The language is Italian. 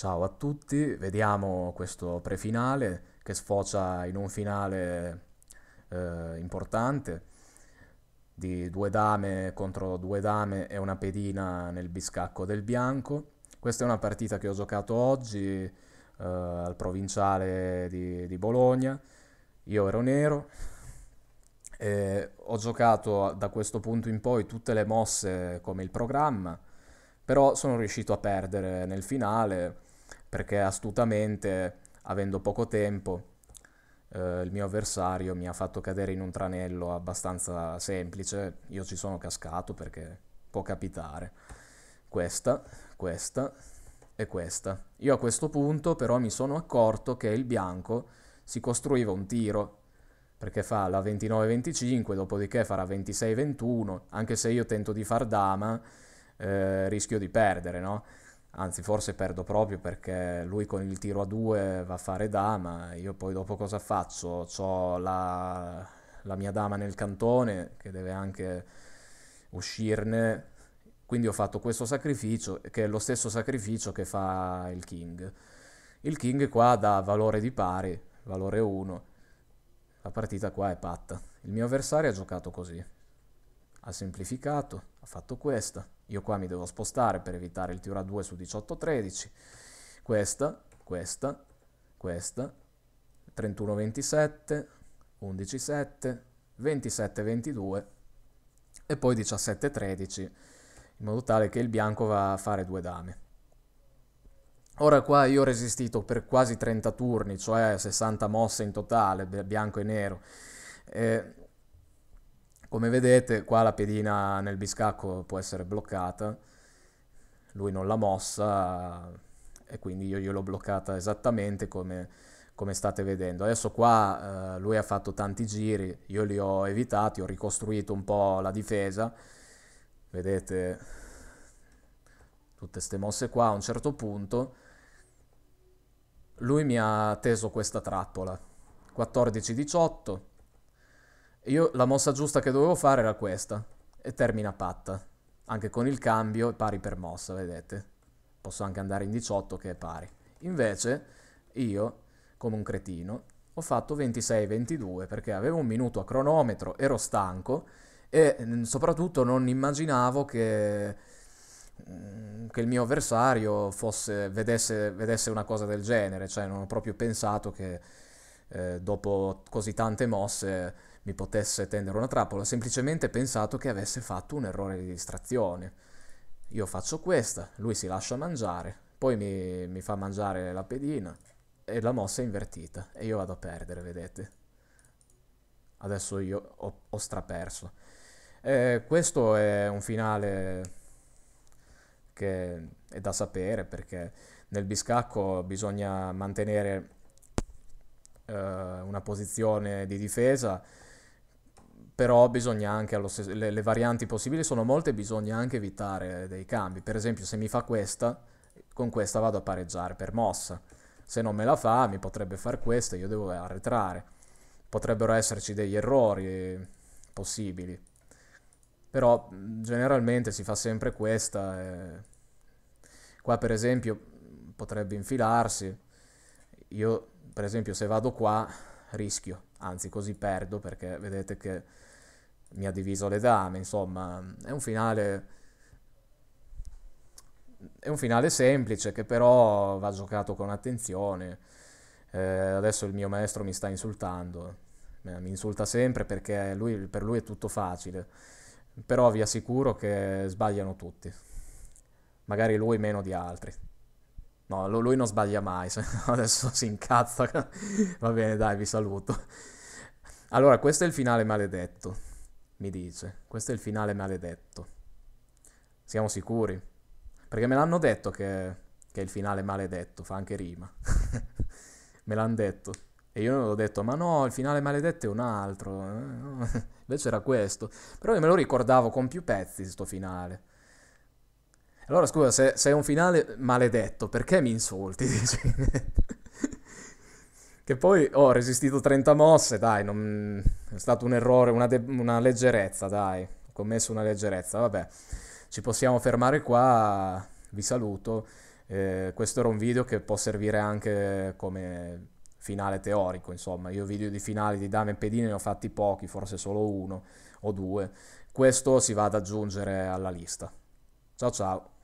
Ciao a tutti, vediamo questo prefinale che sfocia in un finale eh, importante di due dame contro due dame e una pedina nel biscacco del bianco. Questa è una partita che ho giocato oggi eh, al provinciale di, di Bologna. Io ero nero, e ho giocato da questo punto in poi tutte le mosse come il programma, però sono riuscito a perdere nel finale perché astutamente, avendo poco tempo, eh, il mio avversario mi ha fatto cadere in un tranello abbastanza semplice, io ci sono cascato perché può capitare. Questa, questa e questa. Io a questo punto però mi sono accorto che il bianco si costruiva un tiro perché fa la 29-25, dopodiché farà 26-21, anche se io tento di far dama, eh, rischio di perdere, no? anzi forse perdo proprio perché lui con il tiro a due va a fare dama, io poi dopo cosa faccio? Ho la, la, mia dama nel cantone che deve anche uscirne, quindi ho fatto questo sacrificio che è lo stesso sacrificio che fa il King. Il King qua dà valore di pari, valore 1, la partita qua è patta. Il mio avversario ha giocato così, ha semplificato, ha fatto questa io qua mi devo spostare per evitare il tiro a 2 su 18-13. Questa, questa, questa, 31-27, 11-7, 27-22 e poi 17-13, in modo tale che il bianco va a fare due dame. Ora qua io ho resistito per quasi 30 turni, cioè 60 mosse in totale, bianco e nero. Eh, come vedete qua la pedina nel biscacco può essere bloccata, lui non l'ha mossa e quindi io gliel'ho bloccata esattamente come, come, state vedendo. Adesso qua eh, lui ha fatto tanti giri, io li ho evitati, ho ricostruito un po' la difesa, vedete tutte queste mosse qua a un certo punto lui mi ha teso questa trappola 14-18 io la mossa giusta che dovevo fare era questa. E termina patta. Anche con il cambio è pari per mossa, vedete. Posso anche andare in 18 che è pari. Invece io, come un cretino, ho fatto 26-22 perché avevo un minuto a cronometro, ero stanco e mm, soprattutto non immaginavo che, mm, che il mio avversario fosse, vedesse, vedesse, una cosa del genere. Cioè non ho proprio pensato che eh, dopo così tante mosse mi potesse tendere una trappola, ho semplicemente pensato che avesse fatto un errore di distrazione. Io faccio questa, lui si lascia mangiare, poi mi, mi fa mangiare la pedina e la mossa è invertita e io vado a perdere, vedete? Adesso io ho, ho straperso. Eh, questo è un finale che è da sapere perché nel biscacco bisogna mantenere eh, una posizione di difesa però bisogna anche, stesso, le, le, varianti possibili sono molte, bisogna anche evitare dei cambi. Per esempio se mi fa questa, con questa vado a pareggiare per mossa. Se non me la fa, mi potrebbe far questa, io devo arretrare. Potrebbero esserci degli errori possibili. Però generalmente si fa sempre questa. E... Qua per esempio potrebbe infilarsi. Io per esempio se vado qua rischio, anzi così perdo perché vedete che mi ha diviso le dame, insomma, è un finale è un finale semplice che però va giocato con attenzione. Eh, adesso il mio maestro mi sta insultando, eh, mi insulta sempre perché lui, per lui è tutto facile, però vi assicuro che sbagliano tutti, magari lui meno di altri. No, lui non sbaglia mai, adesso si incazza. Va bene, dai, vi saluto. Allora, questo è il finale maledetto mi dice, questo è il finale maledetto. Siamo sicuri? Perché me l'hanno detto che, che è il finale maledetto, fa anche rima. me l'hanno detto. E io ho detto, ma no, il finale maledetto è un altro. Invece era questo. Però io me lo ricordavo con più pezzi, questo finale. Allora scusa, se, se è un finale maledetto, perché mi insulti? Dici? Che poi oh, ho oh, resistito 30 mosse, dai, non... è stato un errore, una, de... una leggerezza, dai. Ho commesso una leggerezza, vabbè. Ci possiamo fermare qua, vi saluto. Eh, questo era un video che può servire anche come finale teorico, insomma. Io video di finali di dame e pedine ne ho fatti pochi, forse solo uno o due. Questo si va ad aggiungere alla lista. Ciao ciao.